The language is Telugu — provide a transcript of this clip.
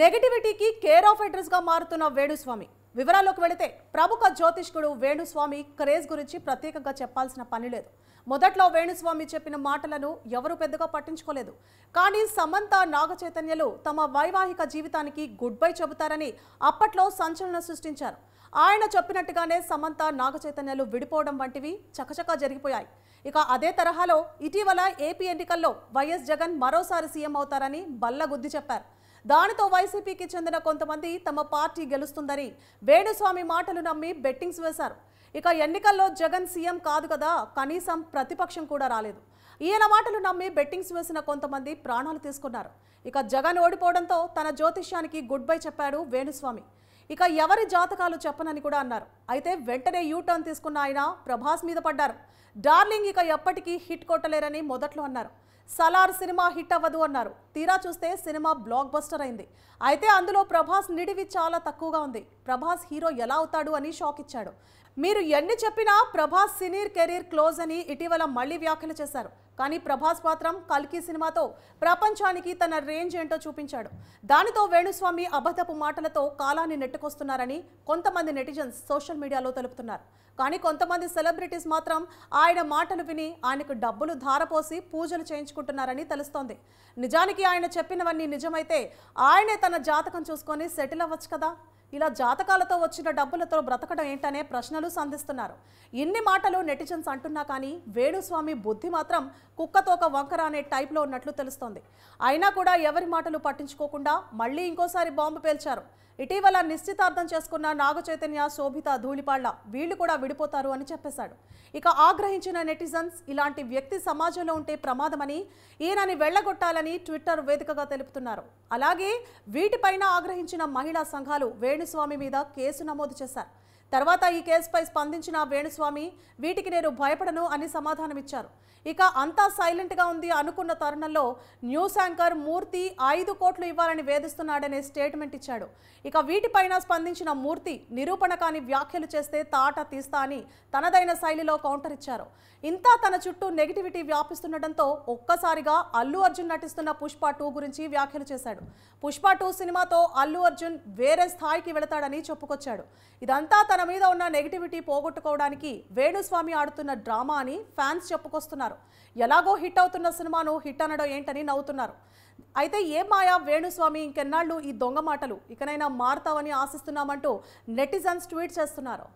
నెగటివిటీకి కేర్ ఆఫ్ గా మారుతున్న వేణుస్వామి వివరాల్లోకి వెళితే ప్రముఖ జ్యోతిష్కుడు వేణుస్వామి క్రేజ్ గురించి ప్రత్యేకంగా చెప్పాల్సిన పని లేదు మొదట్లో వేణుస్వామి చెప్పిన మాటలను ఎవరు పెద్దగా పట్టించుకోలేదు కానీ సమంత నాగచైతన్యలు తమ వైవాహిక జీవితానికి గుడ్ బై చెబుతారని అప్పట్లో సంచలనం సృష్టించారు ఆయన చెప్పినట్టుగానే సమంత నాగచైతన్యలు విడిపోవడం వంటివి చకచకా జరిగిపోయాయి ఇక అదే తరహాలో ఇటీవల ఏపీ ఎన్నికల్లో వైఎస్ జగన్ మరోసారి సీఎం అవుతారని బల్లగుద్ది చెప్పారు దానితో వైసీపీకి చెందిన కొంతమంది తమ పార్టీ గెలుస్తుందని వేణుస్వామి మాటలు నమ్మి బెట్టింగ్స్ వేశారు ఇక ఎన్నికల్లో జగన్ సీఎం కాదు కదా కనీసం ప్రతిపక్షం కూడా రాలేదు ఈయన మాటలు నమ్మి బెట్టింగ్స్ వేసిన కొంతమంది ప్రాణాలు తీసుకున్నారు ఇక జగన్ ఓడిపోవడంతో తన జ్యోతిష్యానికి గుడ్ బై చెప్పాడు వేణుస్వామి ఇక ఎవరి జాతకాలు చెప్పనని కూడా అన్నారు అయితే వెంటనే యూటర్న్ తీసుకున్న ఆయన ప్రభాస్ మీద పడ్డారు డార్లింగ్ ఇక ఎప్పటికీ హిట్ కొట్టలేరని మొదట్లో అన్నారు సలార్ సినిమా హిట్ అవ్వదు అన్నారు తీరా చూస్తే సినిమా బ్లాక్ బస్టర్ అయింది అయితే అందులో ప్రభాస్ నిడివి చాలా తక్కువగా ఉంది ప్రభాస్ హీరో ఎలా అవుతాడు అని షాక్ ఇచ్చాడు మీరు ఎన్ని చెప్పినా ప్రభాస్ సినీర్ కెరీర్ క్లోజ్ అని ఇటీవల మళ్ళీ వ్యాఖ్యలు చేశారు కానీ ప్రభాస్ మాత్రం కల్కి సినిమాతో ప్రపంచానికి తన రేంజ్ ఏంటో చూపించాడు దానితో వేణుస్వామి అబద్ధపు మాటలతో కాలాన్ని నెట్టుకొస్తున్నారని కొంతమంది నెటిజన్స్ సోషల్ మీడియాలో తెలుపుతున్నారు కానీ కొంతమంది సెలబ్రిటీస్ మాత్రం ఆయన మాటలు విని ఆయనకు డబ్బులు ధారపోసి పూజలు చేయించుకు తప్పించుకుంటున్నారని తెలుస్తోంది నిజానికి ఆయన చెప్పినవన్నీ నిజమైతే ఆయనే తన జాతకం చూసుకొని సెటిల్ అవ్వచ్చు కదా ఇలా జాతకాలతో వచ్చిన డబ్బులతో బ్రతకడం ఏంటనే ప్రశ్నలు సంధిస్తున్నారు ఇన్ని మాటలు నెటిజన్స్ అంటున్నా కానీ వేణుస్వామి బుద్ధి మాత్రం కుక్కతోక వంకర అనే టైప్లో ఉన్నట్లు తెలుస్తోంది అయినా కూడా ఎవరి మాటలు పట్టించుకోకుండా మళ్ళీ ఇంకోసారి బాంబు పేల్చారు ఇటీవల నిశ్చితార్థం చేసుకున్న నాగ చైతన్య శోభిత ధూళిపాళ్ల వీళ్ళు కూడా విడిపోతారు అని చెప్పేశాడు ఇక ఆగ్రహించిన నెటిజన్స్ ఇలాంటి వ్యక్తి సమాజంలో ఉంటే ప్రమాదమని ఈయనని వెళ్లగొట్టాలని ట్విట్టర్ వేదికగా తెలుపుతున్నారు అలాగే వీటిపైన ఆగ్రహించిన మహిళా సంఘాలు వేణుస్వామి మీద కేసు నమోదు చేశారు తర్వాత ఈ కేసుపై స్పందించిన వేణుస్వామి వీటికి నేను భయపడను అని సమాధానమిచ్చారు ఇక అంతా సైలెంట్గా ఉంది అనుకున్న తరుణంలో న్యూస్ యాంకర్ మూర్తి ఐదు కోట్లు ఇవ్వాలని వేధిస్తున్నాడనే స్టేట్మెంట్ ఇచ్చాడు ఇక వీటిపైన స్పందించిన మూర్తి నిరూపణ కాని వ్యాఖ్యలు చేస్తే తాట తీస్తా అని తనదైన శైలిలో కౌంటర్ ఇచ్చారు ఇంతా తన చుట్టూ నెగిటివిటీ వ్యాపిస్తుండటంతో ఒక్కసారిగా అల్లు అర్జున్ నటిస్తున్న పుష్ప టూ గురించి వ్యాఖ్యలు చేశాడు పుష్ప టూ సినిమాతో అల్లు అర్జున్ వేరే స్థాయికి వెళతాడని చెప్పుకొచ్చాడు ఇదంతా తన తన మీద ఉన్న నెగిటివిటీ పోగొట్టుకోవడానికి వేణుస్వామి ఆడుతున్న డ్రామా అని ఫ్యాన్స్ చెప్పుకొస్తున్నారు ఎలాగో హిట్ అవుతున్న సినిమాను హిట్ అనడం ఏంటని నవ్వుతున్నారు అయితే ఏ మాయా వేణుస్వామి ఇంకెన్నాళ్ళు ఈ దొంగ మాటలు ఇకనైనా మారుతావని ఆశిస్తున్నామంటూ నెటిజన్స్ ట్వీట్ చేస్తున్నారు